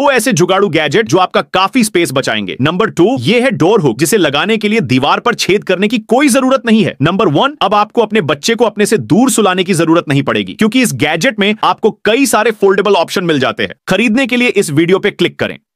दो ऐसे जुगाड़ू गैजेट जो आपका काफी स्पेस बचाएंगे नंबर टू ये है डोर हुक जिसे लगाने के लिए दीवार पर छेद करने की कोई जरूरत नहीं है नंबर वन अब आपको अपने बच्चे को अपने से दूर सुलाने की जरूरत नहीं पड़ेगी क्योंकि इस गैजेट में आपको कई सारे फोल्डेबल ऑप्शन मिल जाते हैं खरीदने के लिए इस वीडियो पे क्लिक करें